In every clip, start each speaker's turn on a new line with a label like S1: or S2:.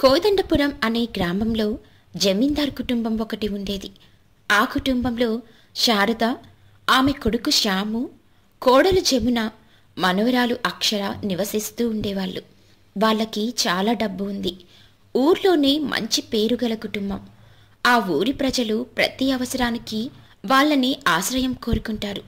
S1: కోదండపురం అనే గ్రామంలో జమీందార్ కుటుంబం ఒకటి ఉండేది ఆ కుటుంబంలో శారద ఆమె కొడుకు శ్యాము కోడలు జమున మనవరాలు అక్షర నివసిస్తూ ఉండేవాళ్ళు వాళ్ళకి చాలా డబ్బు ఉంది ఊర్లోనే మంచి పేరు గల కుటుంబం ఆ ఊరి ప్రజలు ప్రతి అవసరానికి వాళ్ళని ఆశ్రయం కోరుకుంటారు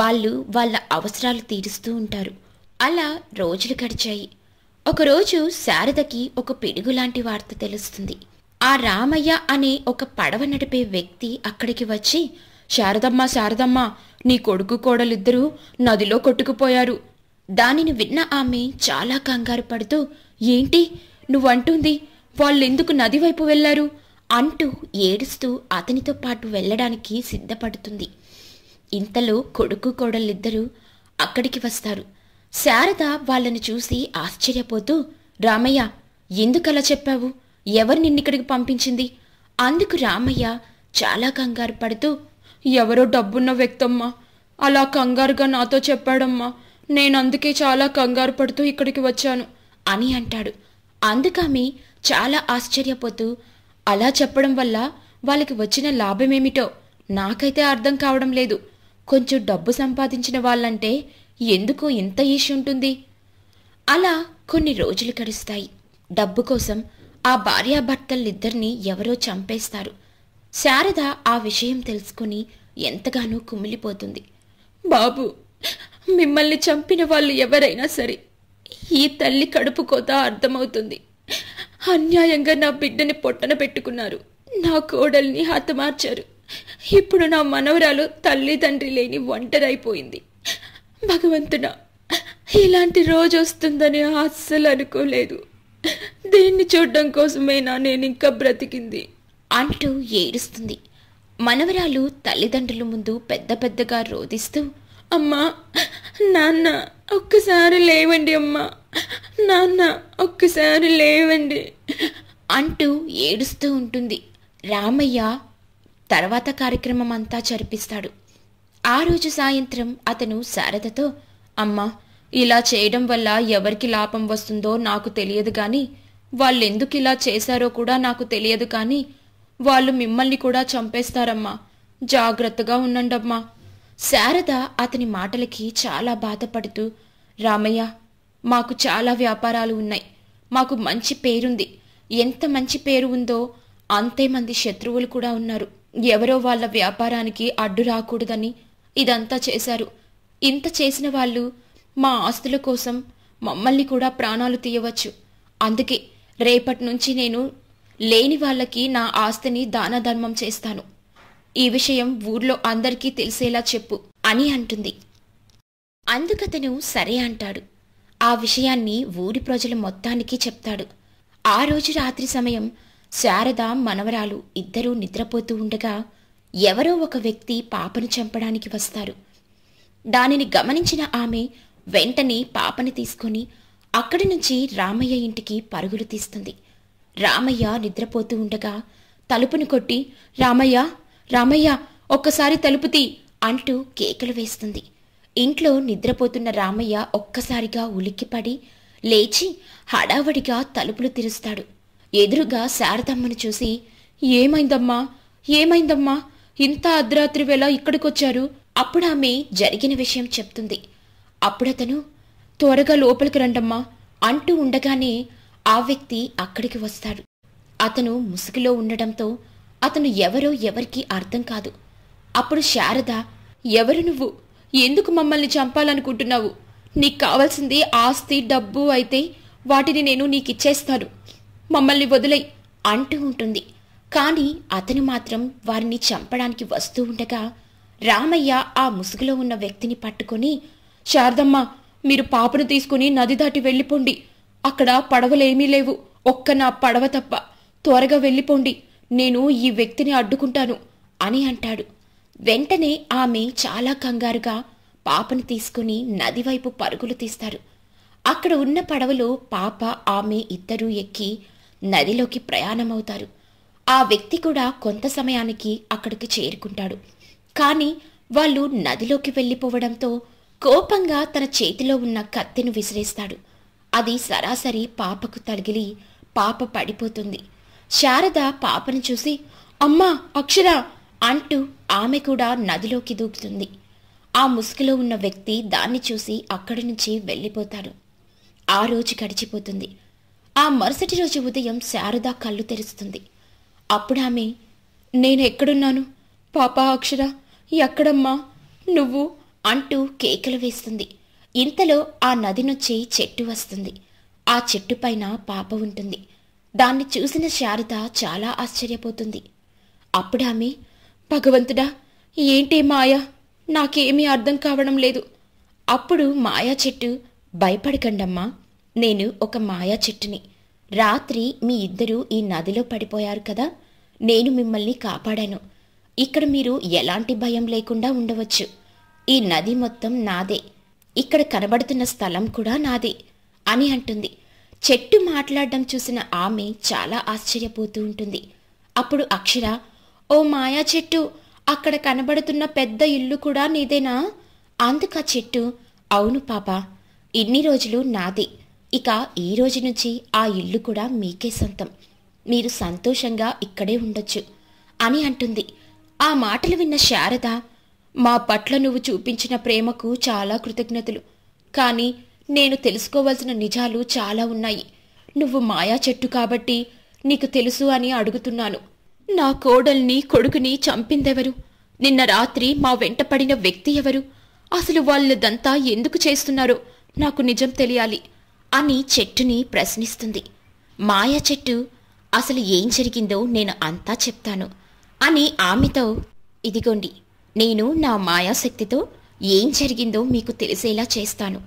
S1: వాళ్ళు వాళ్ళ అవసరాలు తీరుస్తూ ఉంటారు అలా రోజులు గడిచాయి ఒకరోజు శారదకి ఒక పిడుగులాంటి వార్త తెలుస్తుంది ఆ రామయ్య అనే ఒక పడవ నడిపే వ్యక్తి అక్కడికి వచ్చి శారదమ్మ శారదమ్మ నీ కొడుకు కోడలిద్దరూ నదిలో కొట్టుకుపోయారు దానిని విన్న ఆమె చాలా కంగారు పడుతూ ఏంటి నువ్వంటుంది వాళ్ళెందుకు నది వైపు వెళ్లారు అంటూ ఏడుస్తూ అతనితో పాటు వెళ్ళడానికి సిద్ధపడుతుంది ఇంతలో కొడుకు కోడలిద్దరూ అక్కడికి వస్తారు శారద వాళ్ళని చూసి ఆశ్చర్యపోతూ రామయ్య ఎందుకలా చెప్పావు ఎవరు నిన్నిక్కడికి పంపించింది అందుకు రామయ్య చాలా కంగారు పడుతూ ఎవరో డబ్బున్న వ్యక్తమ్మా అలా కంగారుగా నాతో చెప్పాడమ్మా నేనందుకే చాలా కంగారు పడుతూ ఇక్కడికి వచ్చాను అని అంటాడు అందుకమి చాలా ఆశ్చర్యపోతూ అలా చెప్పడం వల్ల వాళ్ళకి వచ్చిన లాభమేమిటో నాకైతే అర్థం కావడం లేదు కొంచెం డబ్బు సంపాదించిన వాళ్ళంటే ఎందుకో ఇంత ఈషి ఉంటుంది అలా కొన్ని రోజులు గడుస్తాయి డబ్బు కోసం ఆ భార్యాభర్తలిద్దరినీ ఎవరో చంపేస్తారు శారద ఆ విషయం తెలుసుకుని ఎంతగానో కుమిలిపోతుంది బాబు మిమ్మల్ని చంపిన వాళ్ళు ఎవరైనా సరే ఈ తల్లి కడుపు కోత అర్థమవుతుంది అన్యాయంగా నా బిడ్డని పొట్టన పెట్టుకున్నారు నా కోడల్ని హతమార్చారు ఇప్పుడు నా మనవరాలు తల్లిదండ్రి లేని ఒంటరైపోయింది భగవంతుడా ఇలాంటి రోజు వస్తుందని అస్సలు అనుకోలేదు దీన్ని చూడడం కోసమేనా నేను ఇంకా బ్రతికింది అంటూ ఏడుస్తుంది మనవరాలు తల్లిదండ్రుల ముందు పెద్ద పెద్దగా రోధిస్తూ అమ్మా నాన్న ఒక్కసారి లేవండి అమ్మా నాన్న ఒక్కసారి లేవండి అంటూ ఏడుస్తూ ఉంటుంది రామయ్య తర్వాత కార్యక్రమం అంతా జరిపిస్తాడు ఆ రోజు సాయంత్రం అతను శారదతో అమ్మా ఇలా చేయడం వల్ల ఎవరికి లాభం వస్తుందో నాకు తెలియదు కానీ వాళ్ళెందుకు ఇలా చేశారో కూడా నాకు తెలియదు కానీ వాళ్ళు మిమ్మల్ని కూడా చంపేస్తారమ్మా జాగ్రత్తగా ఉండండమ్మా శారద అతని మాటలకి చాలా బాధపడుతూ రామయ్య మాకు చాలా వ్యాపారాలు ఉన్నాయి మాకు మంచి పేరుంది ఎంత మంచి పేరు ఉందో అంతే మంది శత్రువులు కూడా ఉన్నారు ఎవరో వాళ్ళ వ్యాపారానికి అడ్డు రాకూడదని ఇదంతా చేశారు ఇంత చేసిన వాళ్ళు మా ఆస్తుల కోసం మమ్మల్ని కూడా ప్రాణాలు తీయవచ్చు అందుకే రేపటి నుంచి నేను లేని వాళ్ళకి నా ఆస్తిని దానధర్మం చేస్తాను ఈ విషయం ఊర్లో అందరికీ తెలిసేలా చెప్పు అని అంటుంది అందుకతను సరే అంటాడు ఆ విషయాన్ని ఊరి ప్రజల మొత్తానికి చెప్తాడు ఆ రోజు రాత్రి సమయం శారద మనవరాలు ఇద్దరూ నిద్రపోతూ ఉండగా ఎవరో ఒక వ్యక్తి పాపను చంపడానికి వస్తారు దానిని గమనించిన ఆమె వెంటనే పాపని తీసుకుని అక్కడి నుంచి రామయ్య ఇంటికి పరుగులు తీస్తుంది రామయ్య నిద్రపోతూ ఉండగా తలుపును కొట్టి రామయ్య రామయ్య ఒక్కసారి తలుపుతి అంటూ కేకలు వేస్తుంది ఇంట్లో నిద్రపోతున్న రామయ్య ఒక్కసారిగా ఉలిక్కిపడి లేచి హడావడిగా తలుపులు తెరుస్తాడు ఎదురుగా శారదమ్మను చూసి ఏమైందమ్మా ఏమైందమ్మా ఇంత అర్ధరాత్రి వేళ ఇక్కడికొచ్చారు అప్పుడు ఆమె జరిగిన విషయం చెప్తుంది అప్పుడతను త్వరగా లోపలికి రండమ్మా అంటూ ఉండగానే ఆ వ్యక్తి అక్కడికి వస్తాడు అతను ముసుగులో ఉండడంతో అతను ఎవరో ఎవరికి అర్థం కాదు అప్పుడు శారద ఎవరు నువ్వు ఎందుకు మమ్మల్ని చంపాలనుకుంటున్నావు నీకు కావాల్సింది ఆస్తి డబ్బు అయితే వాటిని నేను నీకిచ్చేస్తాను మమ్మల్ని వదిలై అంటూ ఉంటుంది కానీ అతను మాత్రం వారిని చంపడానికి వస్తూ ఉండగా రామయ్య ఆ ముసుగులో ఉన్న వ్యక్తిని పట్టుకొని శారదమ్మ మీరు పాపను తీసుకుని నది దాటి వెళ్ళిపోండి అక్కడ పడవలేమీ లేవు ఒక్క నా పడవ తప్ప త్వరగా వెళ్ళిపోండి నేను ఈ వ్యక్తిని అడ్డుకుంటాను అని అంటాడు వెంటనే ఆమె చాలా కంగారుగా పాపను తీసుకుని నదివైపు పరుగులు తీస్తారు అక్కడ ఉన్న పడవలో పాప ఆమె ఇద్దరూ ఎక్కి నదిలోకి ప్రయాణమవుతారు ఆ వ్యక్తి కూడా కొంత సమయానికి అక్కడికి చేరుకుంటాడు కానీ వాళ్ళు నదిలోకి వెళ్ళిపోవడంతో కోపంగా తన చేతిలో ఉన్న కత్తిని విసిరేస్తాడు అది సరాసరి పాపకు తగిలి పాప పడిపోతుంది శారద పాపను చూసి అమ్మా అక్షర అంటూ ఆమె కూడా నదిలోకి దూకుతుంది ఆ ముసుగులో ఉన్న వ్యక్తి దాన్ని చూసి అక్కడి నుంచి వెళ్ళిపోతాడు ఆ రోజు గడిచిపోతుంది ఆ మరుసటి రోజు ఉదయం శారద కళ్ళు తెరుస్తుంది అప్పుడు ఆమె నేను ఎక్కడున్నాను పాప అక్షర ఎక్కడమ్మా నువ్వు అంటూ కేకలు వేస్తుంది ఇంతలో ఆ నది నుంచి చెట్టు వస్తుంది ఆ చెట్టు పైన పాప ఉంటుంది దాన్ని చూసిన శారద చాలా ఆశ్చర్యపోతుంది అప్పుడు ఆమె భగవంతుడా ఏంటి మాయా నాకేమీ అర్థం కావడం లేదు అప్పుడు మాయా చెట్టు భయపడకండమ్మా నేను ఒక మాయా చెట్టుని రాత్రి మీ ఇద్దరూ ఈ నదిలో పడిపోయారు కదా నేను మిమ్మల్ని కాపాడాను ఇక్కడ మీరు ఎలాంటి భయం లేకుండా ఉండవచ్చు ఈ నది మొత్తం నాదే ఇక్కడ కనబడుతున్న స్థలం కూడా నాదే అని అంటుంది చెట్టు మాట్లాడడం చూసిన ఆమె చాలా ఆశ్చర్యపోతూ ఉంటుంది అప్పుడు అక్షర ఓ మాయా చెట్టు అక్కడ కనబడుతున్న పెద్ద ఇల్లు కూడా నీదేనా అందుకు ఆ చెట్టు అవును పాప ఇన్ని రోజులు నాదే ఇక ఈ రోజు నుంచి ఆ ఇల్లు కూడా మీకే సొంతం మీరు సంతోషంగా ఇక్కడే ఉండొచ్చు అని అంటుంది ఆ మాటలు విన్న శారద మా పట్ల నువ్వు చూపించిన ప్రేమకు చాలా కృతజ్ఞతలు కానీ నేను తెలుసుకోవాల్సిన నిజాలు చాలా ఉన్నాయి నువ్వు మాయా చెట్టు కాబట్టి నీకు తెలుసు అని అడుగుతున్నాను నా కోడల్ని కొడుకుని చంపిందెవరు నిన్న రాత్రి మా వెంట పడిన వ్యక్తి ఎవరు అసలు వాళ్ళదంతా ఎందుకు చేస్తున్నారో నాకు నిజం తెలియాలి అని చెట్టుని ప్రశ్నిస్తుంది మాయా చెట్టు అసలు ఏం జరిగిందో నేను అంతా చెప్తాను అని ఆమెతో ఇదిగోండి నేను నా మాయాశక్తితో ఏం జరిగిందో మీకు తెలిసేలా చేస్తాను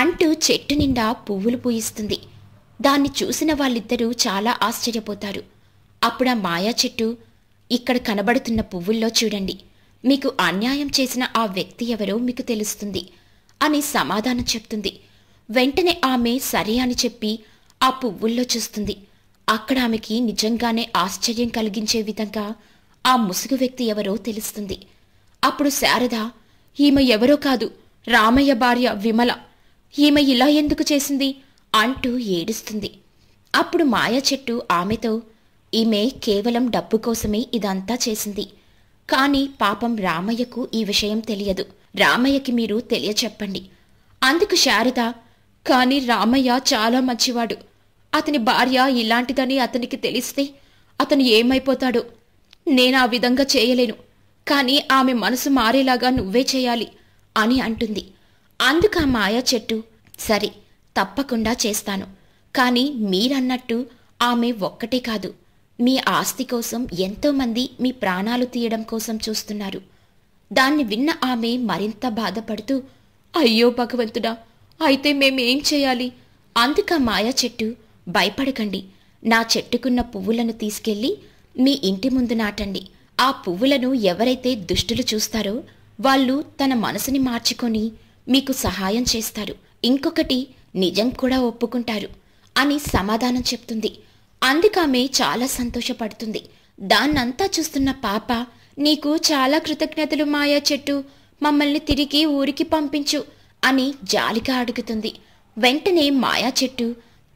S1: అంటూ చెట్టు నిండా పువ్వులు పూయిస్తుంది దాన్ని చూసిన వాళ్ళిద్దరూ చాలా ఆశ్చర్యపోతారు అప్పుడు ఆ మాయా చెట్టు ఇక్కడ కనబడుతున్న పువ్వుల్లో చూడండి మీకు అన్యాయం చేసిన ఆ వ్యక్తి ఎవరో మీకు తెలుస్తుంది అని సమాధానం చెప్తుంది వెంటనే ఆమె సరే అని చెప్పి ఆ పువ్వుల్లో చూస్తుంది అక్కడ ఆమెకి నిజంగానే ఆశ్చర్యం కలిగించే విధంగా ఆ ముసుగు వ్యక్తి ఎవరో తెలుస్తుంది అప్పుడు శారద ఈమె ఎవరో కాదు రామయ్య భార్య విమల ఈమె ఇలా ఎందుకు చేసింది అంటూ ఏడుస్తుంది అప్పుడు మాయా చెట్టు ఆమెతో ఈమె కేవలం డబ్బు కోసమే ఇదంతా చేసింది కానీ పాపం రామయ్యకు ఈ విషయం తెలియదు రామయ్యకి మీరు తెలియచెప్పండి అందుకు శారద కానీ రామయ్య చాలా మంచివాడు అతని భార్య ఇలాంటిదని అతనికి తెలిస్తే అతను ఏమైపోతాడు నేను ఆ విధంగా చేయలేను కానీ ఆమె మనసు మారేలాగా నువ్వే చేయాలి అని అంటుంది అందుకు ఆ మాయా చెట్టు సరే తప్పకుండా చేస్తాను కానీ మీరన్నట్టు ఆమె ఒక్కటే కాదు మీ ఆస్తి కోసం ఎంతోమంది మీ ప్రాణాలు తీయడం కోసం చూస్తున్నారు దాన్ని విన్న ఆమె మరింత బాధపడుతూ అయ్యో భగవంతుడా అయితే మేమేం చేయాలి అందుక మాయా చెట్టు భయపడకండి నా చెట్టుకున్న పువ్వులను తీసుకెళ్లి మీ ఇంటి ముందు నాటండి ఆ పువ్వులను ఎవరైతే దుష్టులు చూస్తారో వాళ్ళు తన మనసుని మార్చుకొని మీకు సహాయం చేస్తారు ఇంకొకటి నిజం కూడా ఒప్పుకుంటారు అని సమాధానం చెప్తుంది అందుకామె చాలా సంతోషపడుతుంది దాన్నంతా చూస్తున్న పాప నీకు చాలా కృతజ్ఞతలు మాయా చెట్టు మమ్మల్ని తిరిగి ఊరికి పంపించు అని జాలిగా అడుగుతుంది వెంటనే మాయా చెట్టు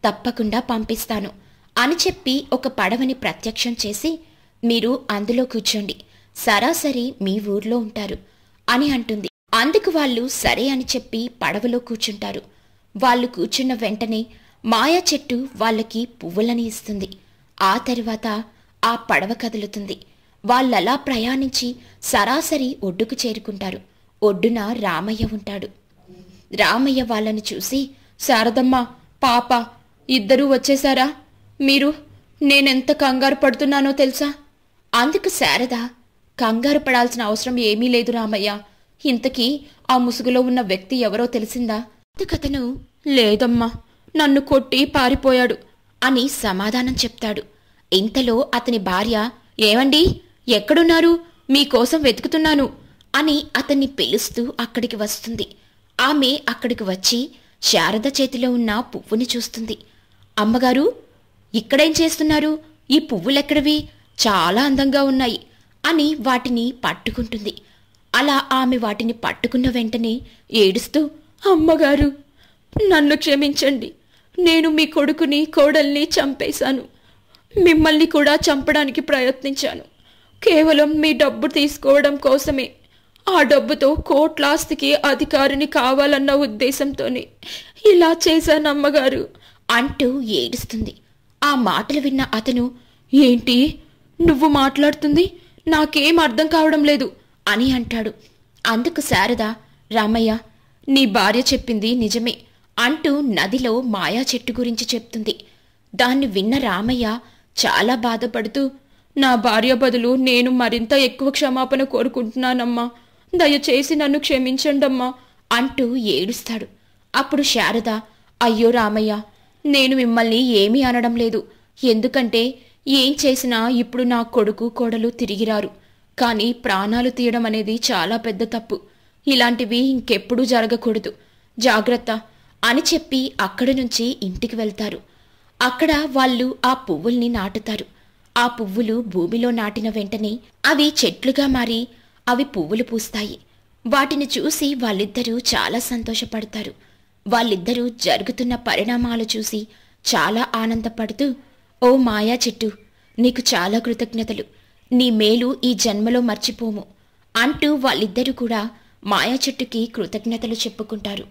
S1: తప్పకుండా పంపిస్తాను అని చెప్పి ఒక పడవని ప్రత్యక్షం చేసి మీరు అందులో కూర్చోండి సరాసరి మీ ఊర్లో ఉంటారు అని అంటుంది అందుకు వాళ్ళు సరే అని చెప్పి పడవలో కూర్చుంటారు వాళ్ళు కూర్చున్న వెంటనే మాయా చెట్టు వాళ్ళకి పువ్వులని ఇస్తుంది ఆ తర్వాత ఆ పడవ కదులుతుంది వాళ్ళలా ప్రయాణించి సరాసరి ఒడ్డుకు చేరుకుంటారు ఒడ్డున రామయ్య ఉంటాడు రామయ్య వాళ్ళని చూసి శారదమ్మ పాప ఇద్దరూ వచ్చేశారా మీరు నేనెంత కంగారు పడుతున్నానో తెలుసా అందుకు శారద కంగారు పడాల్సిన అవసరం ఏమీ లేదు రామయ్య ఇంతకీ ఆ ముసుగులో ఉన్న వ్యక్తి ఎవరో తెలిసిందా అందుకతను లేదమ్మా నన్ను కొట్టి పారిపోయాడు అని సమాధానం చెప్తాడు ఇంతలో అతని భార్య ఏమండి ఎక్కడున్నారు మీకోసం వెతుకుతున్నాను అని అతన్ని పిలుస్తూ అక్కడికి వస్తుంది ఆమె అక్కడికి వచ్చి శారద చేతిలో ఉన్న పువ్వుని చూస్తుంది అమ్మగారు ఇక్కడేం చేస్తున్నారు ఈ పువ్వులెక్కడవి చాలా అందంగా ఉన్నాయి అని వాటిని పట్టుకుంటుంది అలా ఆమె వాటిని పట్టుకున్న వెంటనే ఏడుస్తూ అమ్మగారు నన్ను క్షమించండి నేను మీ కొడుకుని కోడల్ని చంపేశాను మిమ్మల్ని కూడా చంపడానికి ప్రయత్నించాను కేవలం మీ డబ్బు తీసుకోవడం కోసమే ఆ డబ్బుతో కోట్లాస్తికి అధికారిని కావాలన్న ఉద్దేశంతోనే ఇలా చేశానమ్మగారు అంటూ ఏడుస్తుంది ఆ మాటలు విన్న అతను ఏంటి నువ్వు మాట్లాడుతుంది నాకేం అర్థం కావడం లేదు అని అంటాడు అందుకు శారద రామయ్య నీ భార్య చెప్పింది నిజమే అంటూ నదిలో మాయా చెట్టు గురించి చెప్తుంది దాన్ని విన్న రామయ్య చాలా బాధపడుతూ నా భార్య బదులు నేను మరింత ఎక్కువ క్షమాపణ కోరుకుంటున్నానమ్మా దయచేసి నన్ను క్షమించండమ్మా అంటూ ఏడుస్తాడు అప్పుడు శారద అయ్యో రామయ్య నేను మిమ్మల్ని ఏమీ అనడం లేదు ఎందుకంటే ఏం చేసినా ఇప్పుడు నా కొడుకు కోడలు తిరిగిరారు కానీ ప్రాణాలు తీయడం అనేది చాలా పెద్ద తప్పు ఇలాంటివి ఇంకెప్పుడూ జరగకూడదు జాగ్రత్త అని చెప్పి అక్కడి నుంచి ఇంటికి వెళ్తారు అక్కడ వాళ్ళు ఆ పువ్వుల్ని నాటుతారు ఆ పువ్వులు భూమిలో నాటిన వెంటనే అవి చెట్లుగా మారి అవి పువ్వులు పూస్తాయి వాటిని చూసి వాళ్ళిద్దరూ చాలా సంతోషపడతారు వాళ్ళిద్దరూ జరుగుతున్న పరిణామాలు చూసి చాలా ఆనందపడుతూ ఓ మాయా చెట్టు నీకు చాలా కృతజ్ఞతలు నీ మేలు ఈ జన్మలో మర్చిపోము అంటూ వాళ్ళిద్దరూ కూడా మాయా చెట్టుకి కృతజ్ఞతలు చెప్పుకుంటారు